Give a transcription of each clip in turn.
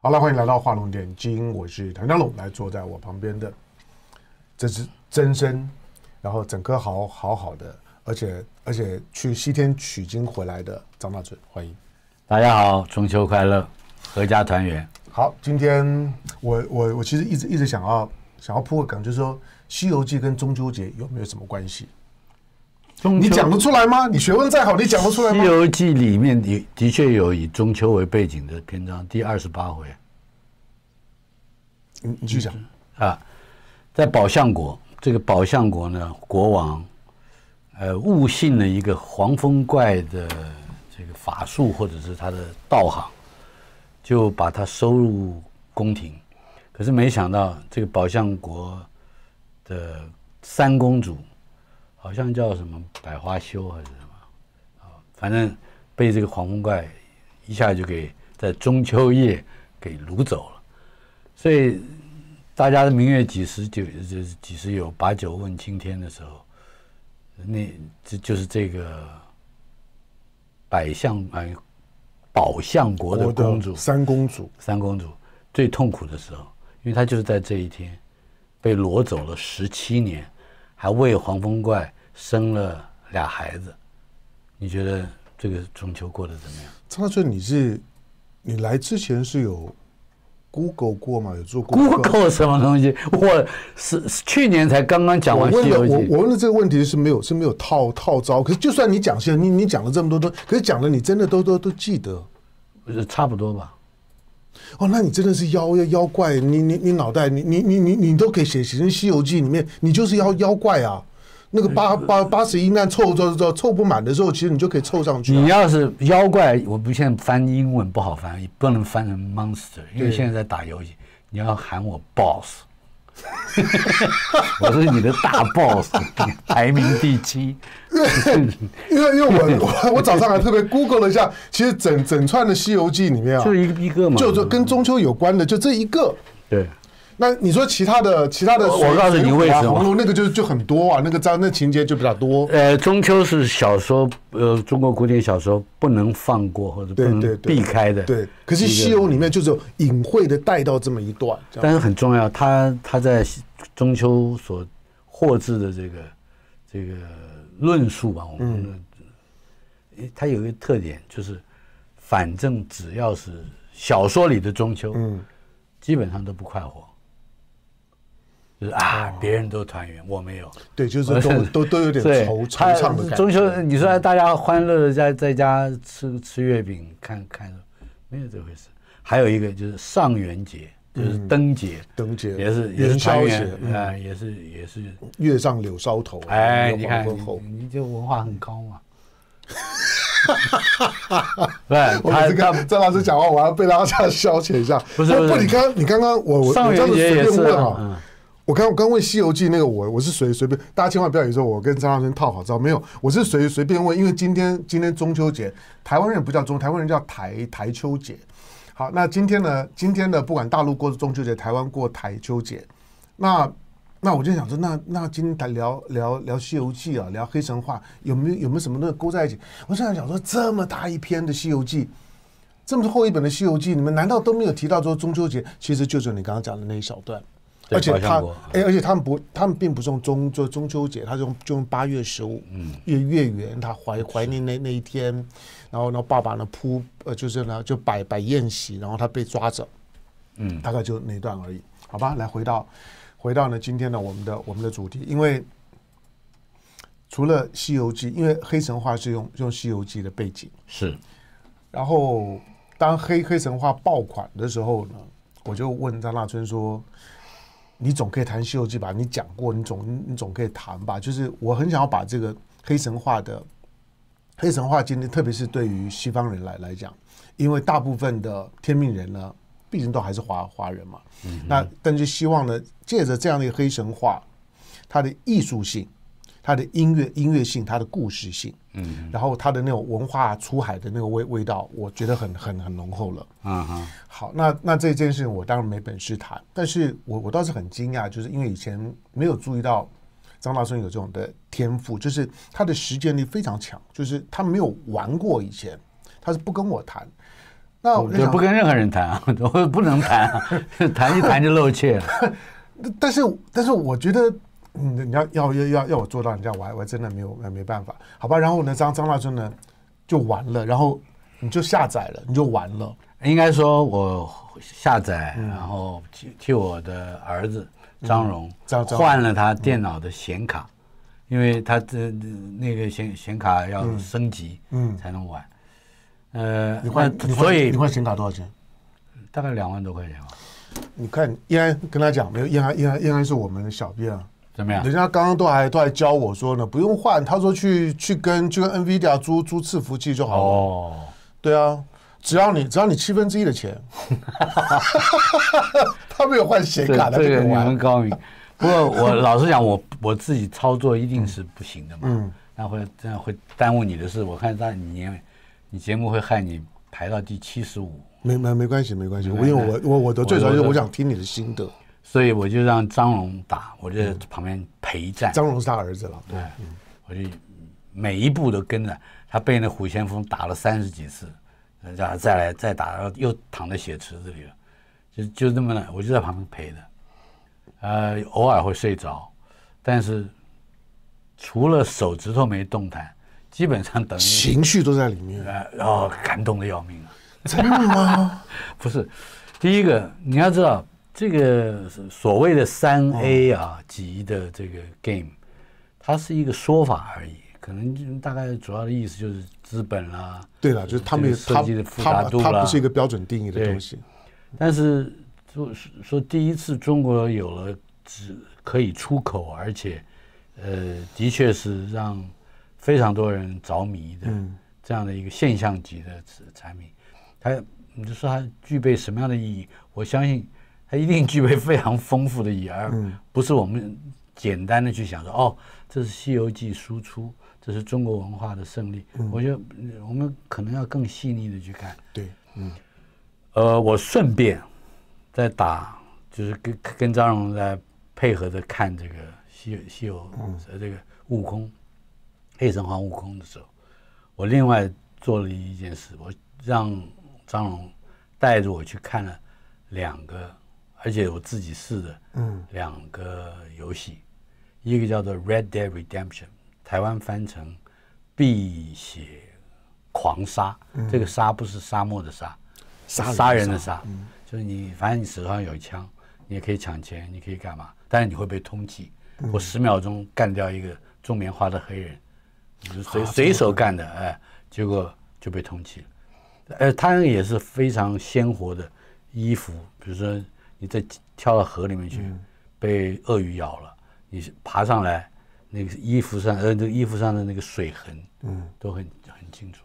好了，欢迎来到画龙点睛，我是谭江龙。来坐在我旁边的，这是真身，然后整颗好好好的，而且而且去西天取经回来的张大嘴，欢迎大家好，中秋快乐，阖家团圆。好，今天我我我其实一直一直想要想要铺个梗，就是说《西游记》跟中秋节有没有什么关系？你讲得出来吗？你学问再好，你讲得出来吗？《西游记》里面的的确有以中秋为背景的篇章，第二十八回。你你继续讲啊，在宝象国，这个宝象国呢，国王呃误信了一个黄风怪的这个法术或者是他的道行，就把他收入宫廷。可是没想到，这个宝象国的三公主。好像叫什么百花羞还是什么，啊，反正被这个黄风怪一下就给在中秋夜给掳走了，所以大家的明月几时就就是几时有，把酒问青天的时候，那这就是这个百相哎，宝相国的公主三公主三公主最痛苦的时候，因为她就是在这一天被掳走了十七年。还为黄风怪生了俩孩子，你觉得这个中秋过得怎么样？张大春，你是你来之前是有 Google 过吗？有做过 Google 什么东西？我是去年才刚刚讲完《西游记》，我我问的这个问题是没有是没有套套招。可是就算你讲西，你你讲了这么多东，可是讲了你真的都都都记得？差不多吧。哦，那你真的是妖妖怪，你你你脑袋，你你你你你都可以写写成《西游记》里面，你就是妖妖怪啊！那个八八八十一难凑凑凑凑不满的时候，其实你就可以凑上去。你要是妖怪，我不现在翻英文不好翻，不能翻成 monster，因为现在在打游戏，你要喊我 boss。我是你的大 boss，排名第七。因为因为我我早上还特别 Google 了一下，其实整整串的《西游记》里面啊，就一个嘛，就就跟中秋有关的，就这一个。对。那你说其他的其他的，我告诉你为什么，那个就就很多啊，那个章那情节就比较多。呃，中秋是小说，呃，中国古典小说不能放过或者不能避开的。对，可是西游里面就是隐晦的带到这么一段。但是很重要，他他在中秋所获知的这个这个论述吧，我们他有一个特点，就是反正只要是小说里的中秋，嗯，基本上都不快活。啊！别人都团圆，我没有。对，就是都 都都有点惆怅的感觉。中秋，你说大家欢乐在在家吃吃月饼，看看，没有这回事。还有一个就是上元节，就是灯节，灯节也是也是团圆啊，也是也是月上柳梢头。哎，你看，你就文化很高嘛。哈哈哈哈对，我是看张老师讲话，我要被大家消遣一下。不是，不，你刚你刚刚我我上元节也是。我刚我刚问《西游记》那个我我是随随便大家千万不要以为我跟张大春套好招没有我是随随便问，因为今天今天中秋节，台湾人不叫中，台湾人叫台台秋节。好，那今天呢？今天呢？不管大陆过中秋节，台湾过台秋节。那那我就想说，那那今天谈聊聊聊《西游记》啊，聊《黑神话》，有没有有没有什么东西勾在一起？我现在想说，这么大一篇的《西游记》，这么厚一本的《西游记》，你们难道都没有提到说中秋节？其实就是你刚刚讲的那一小段。而且他，哎，而且他们不，他们并不用中就中秋节，他就用就用八月十五，月月圆，他怀怀念那那一天，然后呢，爸爸呢铺，呃，就是呢就摆摆宴席，然后他被抓走，嗯，大概就那段而已，好吧，来回到，回到呢，今天呢，我们的我们的主题，因为除了《西游记》，因为《黑神话》是用用《西游记》的背景是，然后当《黑黑神话》爆款的时候呢，我就问张大春说。你总可以谈《西游记》吧？你讲过，你总你总可以谈吧。就是我很想要把这个黑神话的黑神话，今天特别是对于西方人来来讲，因为大部分的天命人呢，毕竟都还是华华人嘛。嗯。那但是希望呢，借着这样的一个黑神话，它的艺术性。他的音乐音乐性，他的故事性，嗯，然后他的那种文化出海的那个味味道，我觉得很很很浓厚了。嗯嗯。好，那那这件事我当然没本事谈，但是我我倒是很惊讶，就是因为以前没有注意到张大春有这种的天赋，就是他的实践力非常强，就是他没有玩过以前，他是不跟我谈，那我就不跟任何人谈啊，我不能谈，谈一谈就露怯了。但是但是我觉得。你你要要要要要我做到，你这样，我还我真的没有没办法，好吧？然后呢，张张大春呢就完了，然后你就下载了，你就完了。应该说我下载，然后替替我的儿子张荣换了他电脑的显卡，因为他这那个显显卡要升级，嗯，才能玩。呃，你换所以你换显卡多少钱？大概两万多块钱吧。你看，应该跟他讲，没有应该应该应该是我们的小啊。怎么样？人家刚刚都还都还教我说呢，不用换，他说去去跟就跟 NVIDIA 租租伺服器就好了。哦，对啊，只要你只要你七分之一的钱，他没有换显卡，他个玩。很高明。不过我老实讲，我我自己操作一定是不行的嘛。嗯。那会这样会耽误你的事，我看到你你节目会害你排到第七十五。没没没关系没关系，因为我我我的最主要，我想听你的心得。所以我就让张龙打，我就旁边陪战。张龙是他儿子了。对，我就每一步都跟着他被那虎先锋打了三十几次，然后再来再打，又躺在血池子里了，就就那么的，我就在旁边陪着，呃，偶尔会睡着，但是除了手指头没动弹，基本上等于情绪都在里面。啊，然后感动的要命啊！真的吗？不是，第一个你要知道。这个所谓的三 A 啊级的这个 game，它是一个说法而已，可能就大概主要的意思就是资本啦。对了，就是他们设计的复杂度啦。它不是一个标准定义的东西。但是说说第一次中国有了只可以出口，而且呃，的确是让非常多人着迷的这样的一个现象级的产品。它，你就说它具备什么样的意义？我相信。它一定具备非常丰富的意而，不是我们简单的去想说哦，这是《西游记》输出，这是中国文化的胜利。我觉得我们可能要更细腻的去看。对，嗯，呃，我顺便在打，就是跟跟张荣在配合着看这个《西西游》和这个《悟空》《黑神话：悟空》的时候，我另外做了一件事，我让张荣带着我去看了两个。而且我自己试的，嗯，两个游戏，一个叫做《Red Dead Redemption》，台湾翻成“碧血狂杀”，这个“杀”不是沙漠的“沙”，杀人的“杀”，就是你反正你手上有一枪，你也可以抢钱，你可以干嘛，但是你会被通缉。我十秒钟干掉一个种棉花的黑人，随随手干的，哎，结果就被通缉了。哎，他也是非常鲜活的衣服，比如说。你再跳到河里面去，被鳄鱼咬了。你爬上来，那个衣服上，呃，这衣服上的那个水痕，嗯，都很很清楚。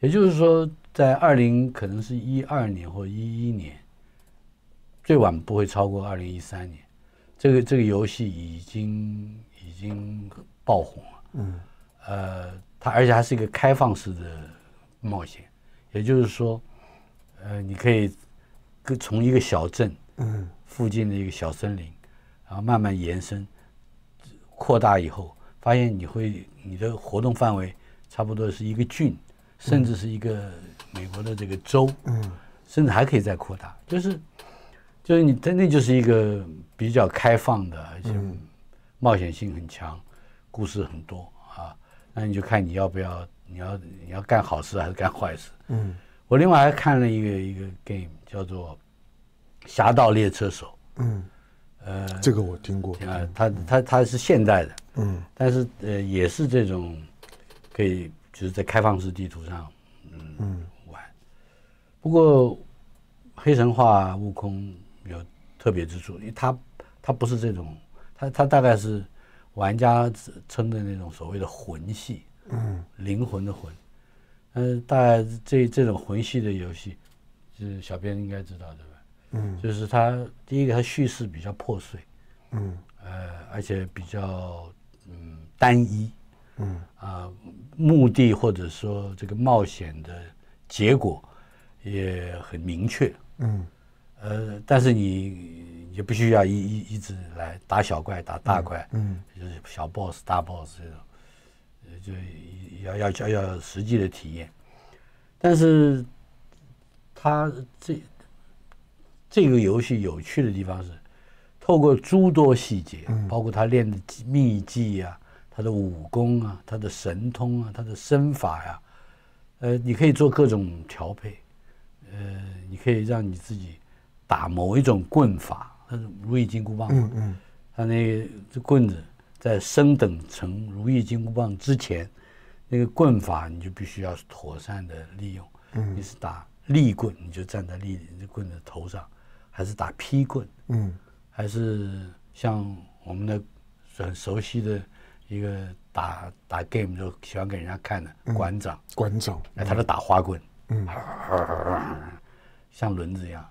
也就是说，在二零可能是一二年或一一年，最晚不会超过二零一三年，这个这个游戏已经已经爆红了。嗯，呃，它而且还是一个开放式的冒险，也就是说，呃，你可以从一个小镇。附近的一个小森林，然后慢慢延伸、扩大以后，发现你会你的活动范围差不多是一个郡，甚至是一个美国的这个州，嗯，甚至还可以再扩大，就是就是你，真的就是一个比较开放的，而且冒险性很强，故事很多啊。那你就看你要不要，你要你要干好事还是干坏事？嗯，我另外还看了一个一个 game 叫做。侠盗猎车手，嗯，呃，这个我听过啊，它他他是现代的，嗯，但是呃也是这种可以就是在开放式地图上，嗯，玩。不过黑神话悟空有特别之处，因为它它不是这种，它它大概是玩家称的那种所谓的魂系，嗯，灵魂的魂，嗯，大概这这种魂系的游戏，是小编应该知道的。嗯，就是它第一个，它叙事比较破碎，嗯，呃，而且比较嗯单一，嗯啊，目的或者说这个冒险的结果也很明确，嗯，呃，但是你也不需要一一一直来打小怪打大怪，嗯，就是小 boss 大 boss 这种，就要要要要实际的体验，但是他这。这个游戏有趣的地方是，透过诸多细节，包括他练的秘技啊，他的武功啊，他的神通啊，他的身法呀，呃，你可以做各种调配，呃，你可以让你自己打某一种棍法，他是如意金箍棒嗯嗯，他那个这棍子在升等成如意金箍棒之前，那个棍法你就必须要妥善的利用，嗯，你是打立棍，你就站在立棍的头上。还是打劈棍，嗯，还是像我们的很熟悉的一个打打 game 就喜欢给人家看的馆长，馆长，哎，他都打花棍，嗯，像轮子一样。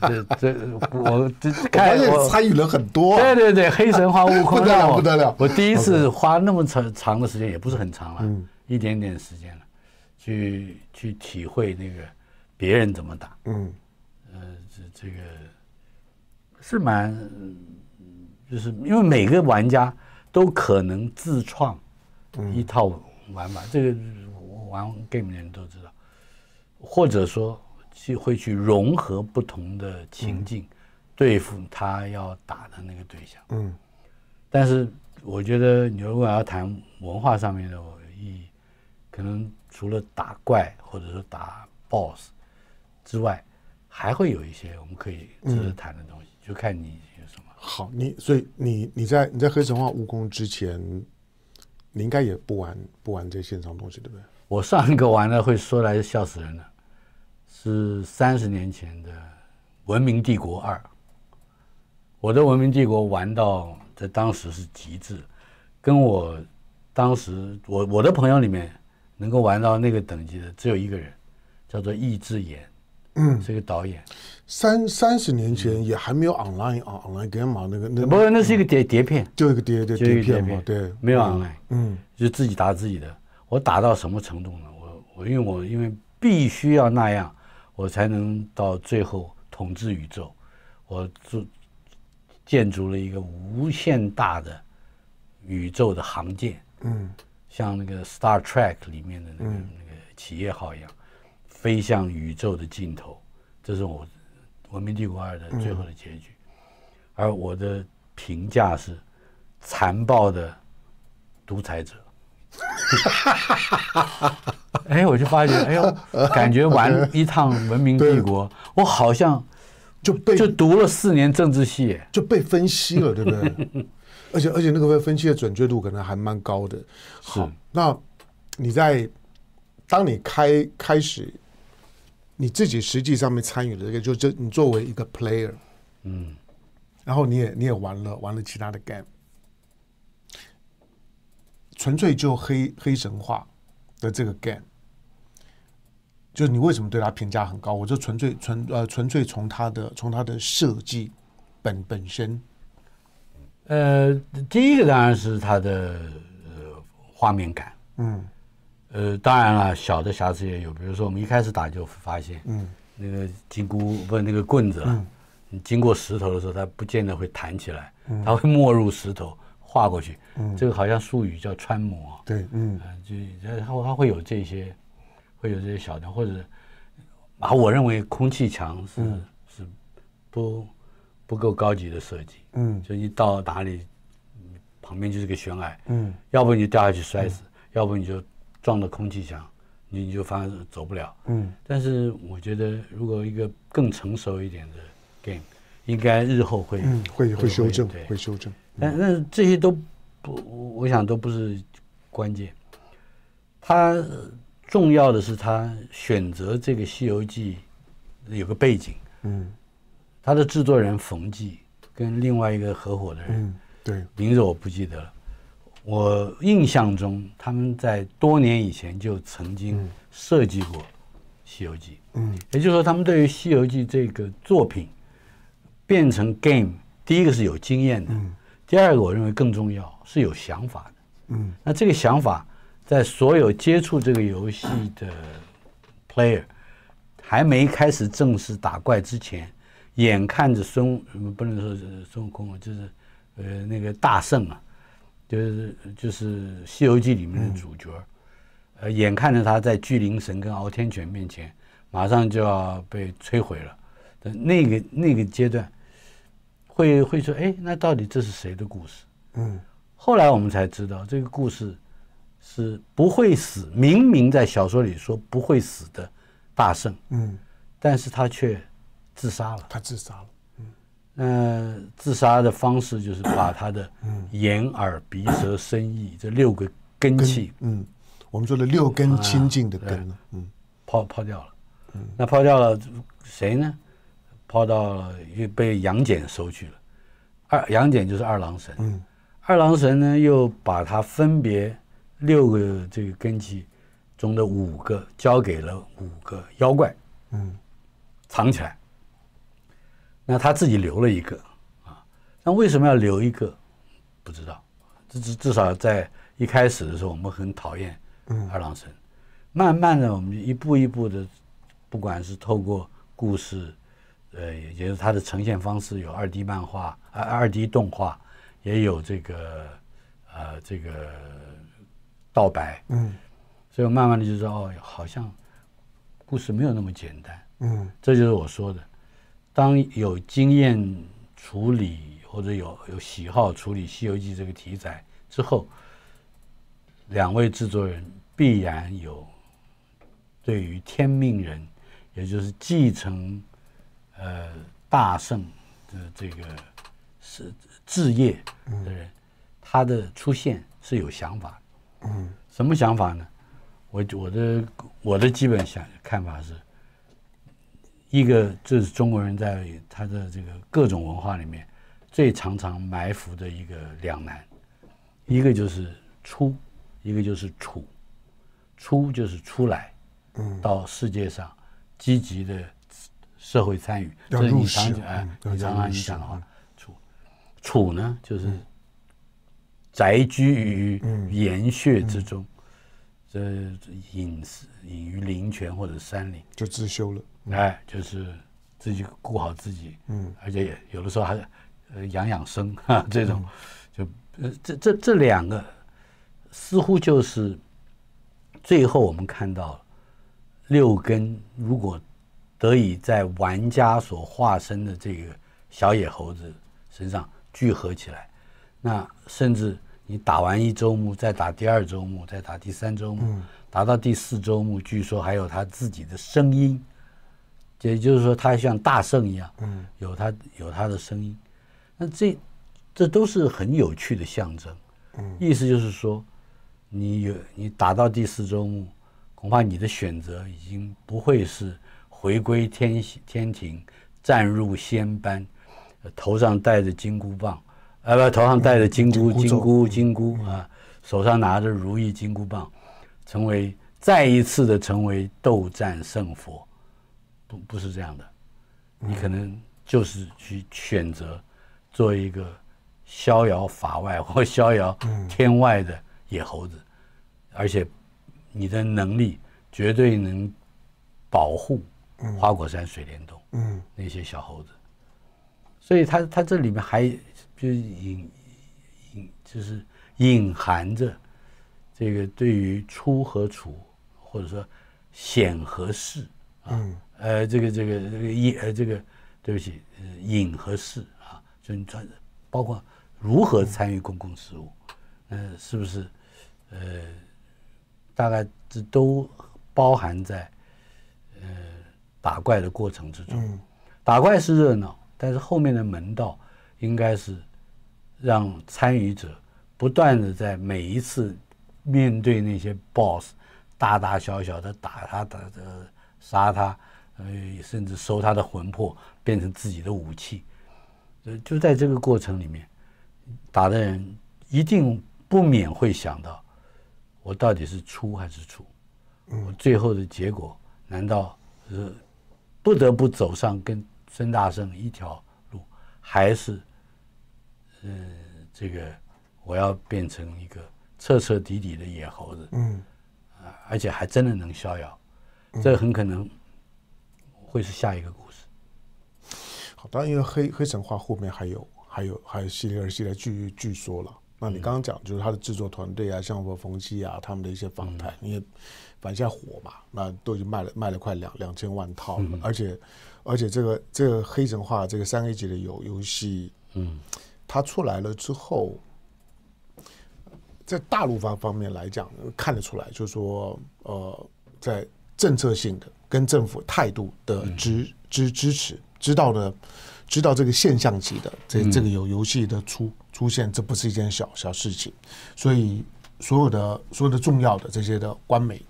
这这我看与 参与人很多，对对对，黑神话悟空了 不得了！我第一次花那么长长的时间，也不是很长了，一点点时间了，去去体会那个别人怎么打，嗯。呃，这这个是蛮，就是因为每个玩家都可能自创一套玩法，这个玩 game 的人都知道，或者说去会去融合不同的情境，对付他要打的那个对象。嗯，但是我觉得，你如果要谈文化上面的，意义，可能除了打怪或者说打 boss 之外。还会有一些我们可以值得谈的东西，就看你有什么。好，你所以你你在你在黑神话悟空之前，你应该也不玩不玩这线上东西，对不对？我上一个玩的会说来笑死人了，是三十年前的《文明帝国二》。我的《文明帝国》玩到在当时是极致，跟我当时我我的朋友里面能够玩到那个等级的只有一个人，叫做易之言。嗯，是个导演。三三十年前也还没有 online online g a m 嘛那个那？不，那是一个碟碟片，就一个碟碟碟片嘛。对，没有 online。嗯，就自己打自己的。我打到什么程度呢？我我因为我因为必须要那样，我才能到最后统治宇宙。我做建筑了一个无限大的宇宙的航舰。嗯，像那个 Star Trek 里面的那个那个企业号一样。飞向宇宙的尽头，这是我《文明帝国二》的最后的结局。而我的评价是：残暴的独裁者。哎，我就发觉，哎呦，感觉玩一趟《文明帝国》，我好像就被就读了四年政治系，就被分析了，对不对？而 且而且，那个被分析的准确度可能还蛮高的。好，那你在当你开开始。你自己实际上面参与的这个，就这你作为一个 player，嗯，然后你也你也玩了玩了其他的 game，纯粹就黑黑神话的这个 game，就是你为什么对它评价很高？我就纯粹纯呃纯粹从它的从它的设计本本身，呃，第一个当然是它的画面感，嗯。呃，当然了，小的瑕疵也有，比如说我们一开始打就发现，嗯，那个金箍不，是那个棍子，你经过石头的时候，它不见得会弹起来，它会没入石头划过去，嗯，这个好像术语叫穿模，对，嗯，就它它会有这些，会有这些小的，或者啊，我认为空气墙是是不不够高级的设计，嗯，就你到哪里旁边就是个悬崖，嗯，要不你就掉下去摔死，要不你就。撞了空气墙，你你就发现走不了。嗯，但是我觉得，如果一个更成熟一点的 game，应该日后会嗯会会修正，会修正。但那这些都不，我想都不是关键。他重要的是他选择这个《西游记》有个背景。嗯，他的制作人冯骥跟另外一个合伙的人，嗯，对，名字我不记得了。我印象中，他们在多年以前就曾经设计过《西游记》。嗯，也就是说，他们对于《西游记》这个作品变成 game，第一个是有经验的；第二个，我认为更重要，是有想法的。嗯，那这个想法，在所有接触这个游戏的 player 还没开始正式打怪之前，眼看着孙不能说是孙悟空，就是呃那个大圣啊。就是就是《西游记》里面的主角呃，眼看着他在巨灵神跟敖天犬面前，马上就要被摧毁了。那个那个阶段，会会说：“哎，那到底这是谁的故事？”嗯，后来我们才知道，这个故事是不会死。明明在小说里说不会死的大圣，嗯，但是他却自杀了。他自杀了。那自杀的方式就是把他的眼、耳、鼻、舌、身、意这六个根气，嗯，我们说的六根清净的根，嗯，抛抛掉了。嗯，那抛掉了谁呢？抛到又被杨戬收去了。二杨戬就是二郎神。嗯，二郎神呢又把他分别六个这个根基中的五个交给了五个妖怪，嗯，藏起来。那他自己留了一个啊，那为什么要留一个？不知道，至至至少在一开始的时候，我们很讨厌二郎神，慢慢的，我们就一步一步的，不管是透过故事，呃，也就是它的呈现方式，有二 D 漫画二二 D 动画，也有这个呃这个道白，嗯，所以我慢慢的就知道，哦，好像故事没有那么简单，嗯，这就是我说的。当有经验处理或者有有喜好处理《西游记》这个题材之后，两位制作人必然有对于天命人，也就是继承呃大圣的这个是置业的人，他的出现是有想法。嗯，什么想法呢？我我的我的基本想看法是。一个，这是中国人在他的这个各种文化里面最常常埋伏的一个两难，一个就是出，一个就是处。出就是出来，嗯，到世界上积极的社会参与。你你常你讲的话，世。处呢，就是宅居于岩穴之中。这隐私隐于林泉或者山林，就自修了，哎，就是自己顾好自己，嗯，而且也有的时候还养养生，哈，这种，就这这这两个似乎就是最后我们看到六根如果得以在玩家所化身的这个小野猴子身上聚合起来，那甚至。你打完一周目，再打第二周目，再打第三周目，打到第四周目，据说还有他自己的声音，也就是说，他像大圣一样，有他有他的声音。那这这都是很有趣的象征，意思就是说，你有你打到第四周目，恐怕你的选择已经不会是回归天天庭，站入仙班，头上戴着金箍棒。哎不，头上戴着金箍，金箍，金箍啊！手上拿着如意金箍棒，成为再一次的成为斗战胜佛，不，不是这样的。你可能就是去选择做一个逍遥法外或逍遥天外的野猴子，而且你的能力绝对能保护花果山水帘洞那些小猴子。所以，他他这里面还。就隐隐就是隐含着这个对于出和处，或者说显和示啊，呃，这个这个这个隐呃这个对不起，呃，隐和示啊，就你穿包括如何参与公共事务，嗯，是不是？呃，大概这都包含在呃打怪的过程之中。嗯，打怪是热闹，但是后面的门道应该是。让参与者不断的在每一次面对那些 boss，大大小小的打他、打他、杀他，呃，甚至收他的魂魄变成自己的武器。呃，就在这个过程里面，打的人一定不免会想到，我到底是出还是出？我最后的结果难道是不得不走上跟孙大圣一条路，还是？嗯，这个我要变成一个彻彻底底的野猴子，嗯，而且还真的能逍遥，这很可能会是下一个故事。好，当然，因为《黑黑神话》后面还有还有还有系列系列据据说了。那你刚刚讲就是他的制作团队啊，像我冯骥啊，他们的一些访谈，因为反正现在火嘛，那都已经卖了卖了快两两千万套，而且而且这个这个《黑神话》这个三 A 级的游游戏，嗯。它出来了之后，在大陆方方面来讲，看得出来，就是说，呃，在政策性的、跟政府态度的支支支持，知道的，知道这个现象级的，这这个有游戏的出出现，这不是一件小小事情，所以所有的、所有的重要的这些的官媒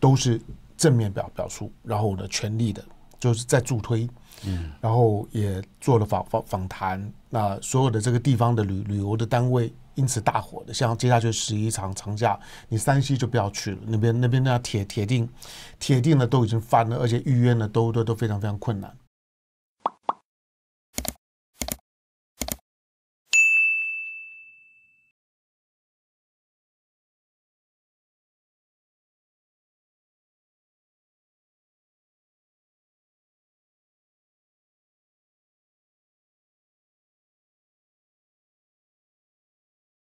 都是正面表表述，然后的全力的。就是在助推，嗯，然后也做了访访访谈，那所有的这个地方的旅旅游的单位因此大火的，像接下去十一长长假，你山西就不要去了，那边那边那铁铁定，铁定的都已经翻了，而且预约呢都都都非常非常困难。